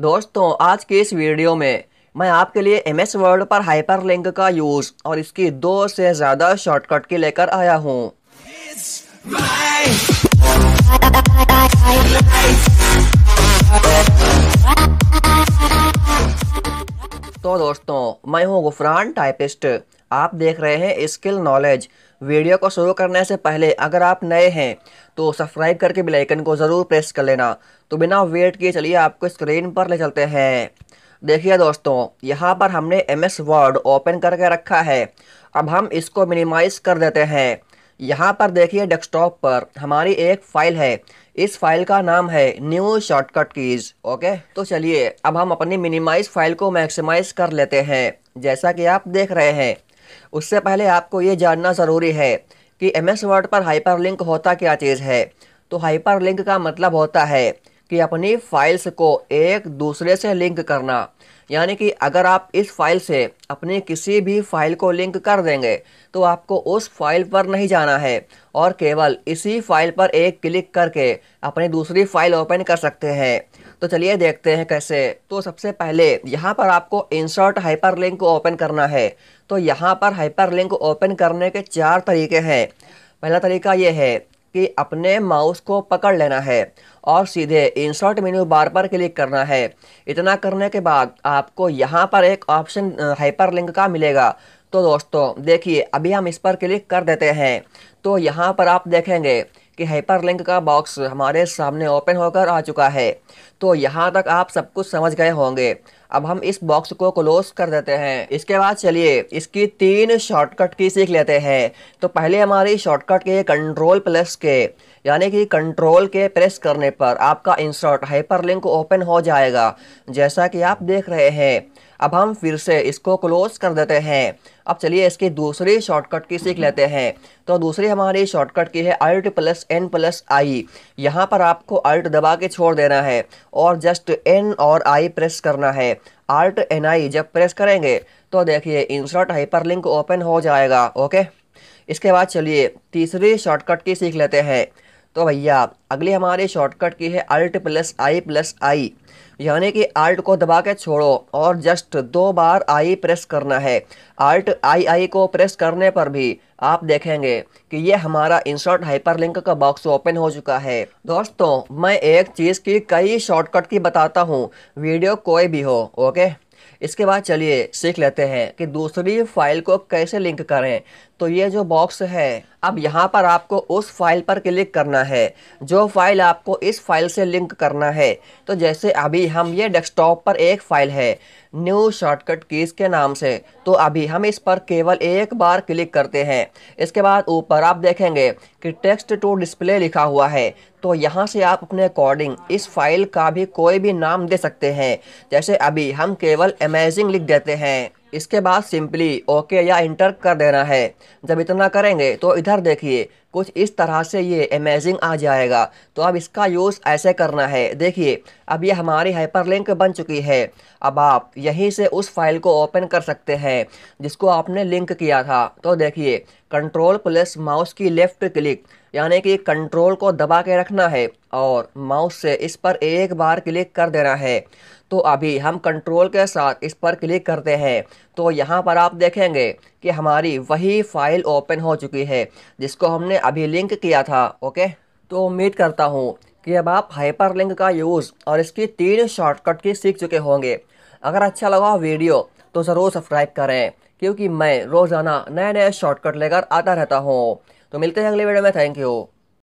दोस्तों आज के इस वीडियो में मैं आपके लिए एम एस वर्ल्ड पर हाइपर लिंक का यूज़ और इसकी दो से ज़्यादा शॉर्टकट की लेकर आया हूँ तो दोस्तों मैं हूँ गुफरान टाइपिस्ट आप देख रहे हैं स्किल नॉलेज वीडियो को शुरू करने से पहले अगर आप नए हैं तो सब्सक्राइब करके बेल आइकन को ज़रूर प्रेस कर लेना तो बिना वेट किए चलिए आपको स्क्रीन पर ले चलते हैं देखिए दोस्तों यहाँ पर हमने एम एस वर्ड ओपन करके रखा है अब हम इसको मिनिमाइज कर देते हैं यहाँ पर देखिए डेस्कटॉप पर हमारी एक फ़ाइल है इस फाइल का नाम है न्यू शॉर्टकट कीज ओके तो चलिए अब हम अपनी मिनिमाइज फाइल को मैक्सिमाइज कर लेते हैं जैसा कि आप देख रहे हैं उससे पहले आपको ये जानना ज़रूरी है कि एम एस वर्ड पर हाइपरलिंक होता क्या चीज़ है तो हाइपरलिंक का मतलब होता है कि अपनी फाइल्स को एक दूसरे से लिंक करना यानी कि अगर आप इस फाइल से अपने किसी भी फाइल को लिंक कर देंगे तो आपको उस फाइल पर नहीं जाना है और केवल इसी फाइल पर एक क्लिक करके अपनी दूसरी फाइल ओपन कर सकते हैं तो चलिए देखते हैं कैसे तो सबसे पहले यहाँ पर आपको इंसर्ट हाइपर लिंक ओपन करना है तो यहाँ पर हाइपर लिंक ओपन करने के चार तरीके हैं पहला तरीका ये है कि अपने माउस को पकड़ लेना है और सीधे इंसर्ट मेन्यू बार पर क्लिक करना है इतना करने के बाद आपको यहाँ पर एक ऑप्शन हाइपरलिंक का मिलेगा तो दोस्तों देखिए अभी हम इस पर क्लिक कर देते हैं तो यहाँ पर आप देखेंगे कि हाइपरलिंक का बॉक्स हमारे सामने ओपन होकर आ चुका है तो यहाँ तक आप सब कुछ समझ गए होंगे अब हम इस बॉक्स को क्लोज कर देते हैं इसके बाद चलिए इसकी तीन शॉर्टकट की सीख लेते हैं तो पहले हमारी शॉर्टकट के कंट्रोल प्लस के यानी कि कंट्रोल के प्रेस करने पर आपका इंसर्ट हाइपरलिंक ओपन हो जाएगा जैसा कि आप देख रहे हैं अब हम फिर से इसको क्लोज कर देते हैं अब चलिए इसके दूसरे शॉर्टकट की सीख लेते हैं तो दूसरी हमारी शॉर्टकट की है Alt plus N plus I यहाँ पर आपको अल्ट दबा के छोड़ देना है और जस्ट एन और आई प्रेस करना है आर्ट एन आई जब प्रेस करेंगे तो देखिए इंसर्ट हाइपरलिंक ओपन हो जाएगा ओके इसके बाद चलिए तीसरी शॉर्टकट की सीख लेते हैं तो भैया अगली हमारे शॉर्टकट की है Alt plus I plus I यानी कि आल्ट को दबा के छोड़ो और जस्ट दो बार आई प्रेस करना है आल्ट आई आई को प्रेस करने पर भी आप देखेंगे कि ये हमारा इंसर्ट हाइपरलिंक का बॉक्स ओपन हो चुका है दोस्तों मैं एक चीज़ की कई शॉर्टकट की बताता हूँ वीडियो कोई भी हो ओके इसके बाद चलिए सीख लेते हैं कि दूसरी फाइल को कैसे लिंक करें तो ये जो बॉक्स है अब यहाँ पर आपको उस फाइल पर क्लिक करना है जो फाइल आपको इस फाइल से लिंक करना है तो जैसे अभी हम ये डेस्कटॉप पर एक फाइल है न्यू शॉर्टकट कीज़ के नाम से तो अभी हम इस पर केवल एक बार क्लिक करते हैं इसके बाद ऊपर आप देखेंगे कि टेक्स्ट टू डिस्प्ले लिखा हुआ है तो यहाँ से आप अपने अकॉर्डिंग इस फाइल का भी कोई भी नाम दे सकते हैं जैसे अभी हम केवल अमेजिंग लिख देते हैं इसके बाद सिंपली ओके या इंटर कर देना है जब इतना करेंगे तो इधर देखिए कुछ इस तरह से ये अमेजिंग आ जाएगा तो अब इसका यूज़ ऐसे करना है देखिए अब ये हमारी हाइपरलिंक बन चुकी है अब आप यहीं से उस फाइल को ओपन कर सकते हैं जिसको आपने लिंक किया था तो देखिए कंट्रोल प्लस माउस की लेफ़्ट क्लिक यानी कि कंट्रोल को दबा के रखना है और माउस से इस पर एक बार क्लिक कर देना है तो अभी हम कंट्रोल के साथ इस पर क्लिक करते हैं तो यहाँ पर आप देखेंगे कि हमारी वही फ़ाइल ओपन हो चुकी है जिसको हमने अभी लिंक किया था ओके तो उम्मीद करता हूँ कि अब आप हाइपर लिंक का यूज़ और इसकी तीन शॉर्टकट की सीख चुके होंगे अगर अच्छा लगा वीडियो तो ज़रूर सब्सक्राइब करें क्योंकि मैं रोज़ाना नए नए शॉर्टकट लेकर आता रहता हूँ तो मिलते हैं अगले वीडियो में थैंक यू